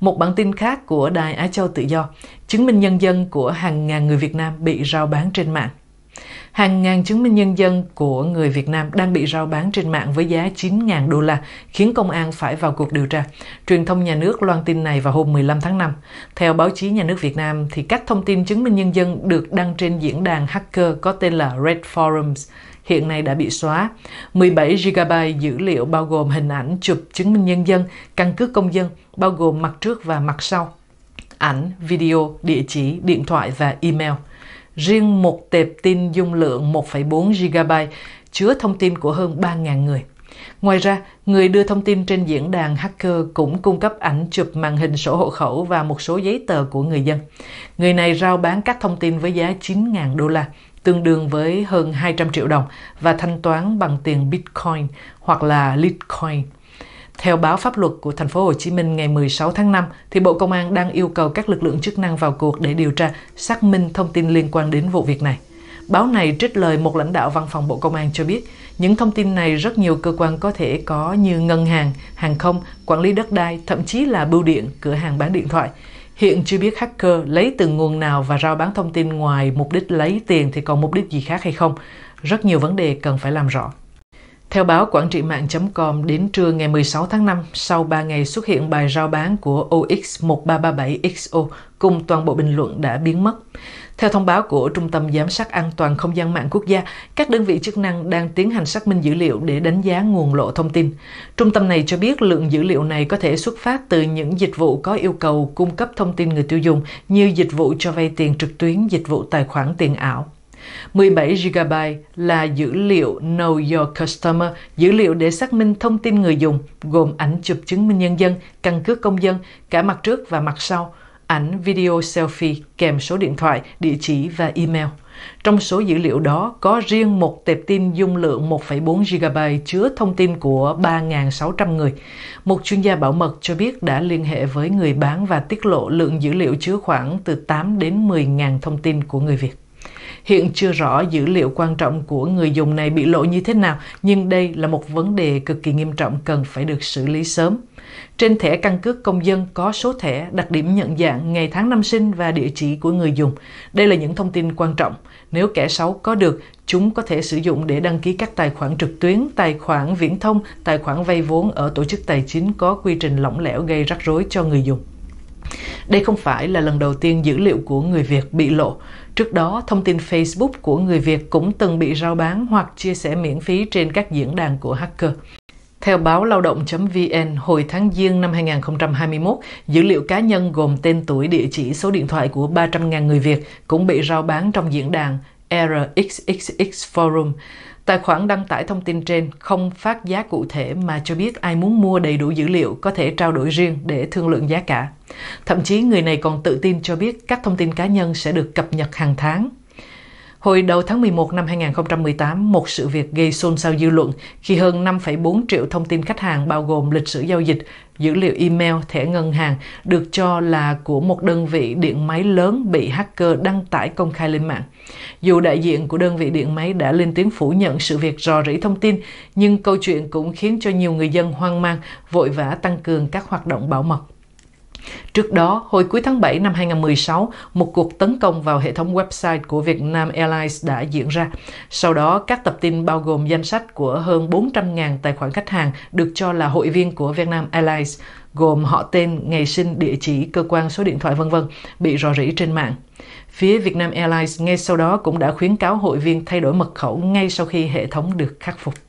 Một bản tin khác của Đài Á Châu Tự Do, chứng minh nhân dân của hàng ngàn người Việt Nam bị rao bán trên mạng. Hàng ngàn chứng minh nhân dân của người Việt Nam đang bị rao bán trên mạng với giá 9.000 đô la, khiến công an phải vào cuộc điều tra. Truyền thông nhà nước loan tin này vào hôm 15 tháng 5. Theo báo chí nhà nước Việt Nam, thì các thông tin chứng minh nhân dân được đăng trên diễn đàn hacker có tên là Red Forums hiện nay đã bị xóa. 17 GB dữ liệu bao gồm hình ảnh, chụp, chứng minh nhân dân, căn cước công dân, bao gồm mặt trước và mặt sau, ảnh, video, địa chỉ, điện thoại và email. Riêng một tệp tin dung lượng 1,4 GB chứa thông tin của hơn 3.000 người. Ngoài ra, người đưa thông tin trên diễn đàn hacker cũng cung cấp ảnh chụp màn hình sổ hộ khẩu và một số giấy tờ của người dân. Người này rao bán các thông tin với giá 9.000 đô la, tương đương với hơn 200 triệu đồng và thanh toán bằng tiền Bitcoin hoặc là Litecoin. Theo báo pháp luật của thành phố Hồ Chí Minh ngày 16 tháng 5 thì Bộ Công an đang yêu cầu các lực lượng chức năng vào cuộc để điều tra, xác minh thông tin liên quan đến vụ việc này. Báo này trích lời một lãnh đạo văn phòng Bộ Công an cho biết, những thông tin này rất nhiều cơ quan có thể có như ngân hàng, hàng không, quản lý đất đai, thậm chí là bưu điện, cửa hàng bán điện thoại. Hiện chưa biết hacker lấy từ nguồn nào và rao bán thông tin ngoài mục đích lấy tiền thì còn mục đích gì khác hay không. Rất nhiều vấn đề cần phải làm rõ. Theo báo quản trị mạng.com, đến trưa ngày 16 tháng 5, sau 3 ngày xuất hiện bài rao bán của OX1337XO cùng toàn bộ bình luận đã biến mất. Theo thông báo của Trung tâm Giám sát An toàn Không gian mạng quốc gia, các đơn vị chức năng đang tiến hành xác minh dữ liệu để đánh giá nguồn lộ thông tin. Trung tâm này cho biết lượng dữ liệu này có thể xuất phát từ những dịch vụ có yêu cầu cung cấp thông tin người tiêu dùng như dịch vụ cho vay tiền trực tuyến, dịch vụ tài khoản tiền ảo. 17GB là dữ liệu Know Your Customer, dữ liệu để xác minh thông tin người dùng, gồm ảnh chụp chứng minh nhân dân, căn cước công dân, cả mặt trước và mặt sau – ảnh video selfie kèm số điện thoại, địa chỉ và email. Trong số dữ liệu đó có riêng một tệp tin dung lượng 1,4 GB chứa thông tin của 3.600 người. Một chuyên gia bảo mật cho biết đã liên hệ với người bán và tiết lộ lượng dữ liệu chứa khoảng từ 8 đến 10.000 thông tin của người Việt. Hiện chưa rõ dữ liệu quan trọng của người dùng này bị lộ như thế nào, nhưng đây là một vấn đề cực kỳ nghiêm trọng cần phải được xử lý sớm. Trên thẻ căn cước công dân có số thẻ, đặc điểm nhận dạng, ngày tháng năm sinh và địa chỉ của người dùng. Đây là những thông tin quan trọng. Nếu kẻ xấu có được, chúng có thể sử dụng để đăng ký các tài khoản trực tuyến, tài khoản viễn thông, tài khoản vay vốn ở tổ chức tài chính có quy trình lỏng lẻo gây rắc rối cho người dùng. Đây không phải là lần đầu tiên dữ liệu của người Việt bị lộ. Trước đó, thông tin Facebook của người Việt cũng từng bị rao bán hoặc chia sẻ miễn phí trên các diễn đàn của hacker. Theo báo lao động.vn, hồi tháng Giêng năm 2021, dữ liệu cá nhân gồm tên tuổi, địa chỉ, số điện thoại của 300.000 người Việt cũng bị rao bán trong diễn đàn RXXX Forum. Tài khoản đăng tải thông tin trên không phát giá cụ thể mà cho biết ai muốn mua đầy đủ dữ liệu có thể trao đổi riêng để thương lượng giá cả. Thậm chí người này còn tự tin cho biết các thông tin cá nhân sẽ được cập nhật hàng tháng Hồi đầu tháng 11 năm 2018, một sự việc gây xôn xao dư luận khi hơn 5,4 triệu thông tin khách hàng bao gồm lịch sử giao dịch, dữ liệu email, thẻ ngân hàng được cho là của một đơn vị điện máy lớn bị hacker đăng tải công khai lên mạng. Dù đại diện của đơn vị điện máy đã lên tiếng phủ nhận sự việc rò rỉ thông tin, nhưng câu chuyện cũng khiến cho nhiều người dân hoang mang, vội vã tăng cường các hoạt động bảo mật. Trước đó, hồi cuối tháng 7 năm 2016, một cuộc tấn công vào hệ thống website của Vietnam Airlines đã diễn ra. Sau đó, các tập tin bao gồm danh sách của hơn 400.000 tài khoản khách hàng được cho là hội viên của Vietnam Airlines, gồm họ tên, ngày sinh, địa chỉ, cơ quan, số điện thoại vân vân bị rò rỉ trên mạng. Phía Vietnam Airlines ngay sau đó cũng đã khuyến cáo hội viên thay đổi mật khẩu ngay sau khi hệ thống được khắc phục.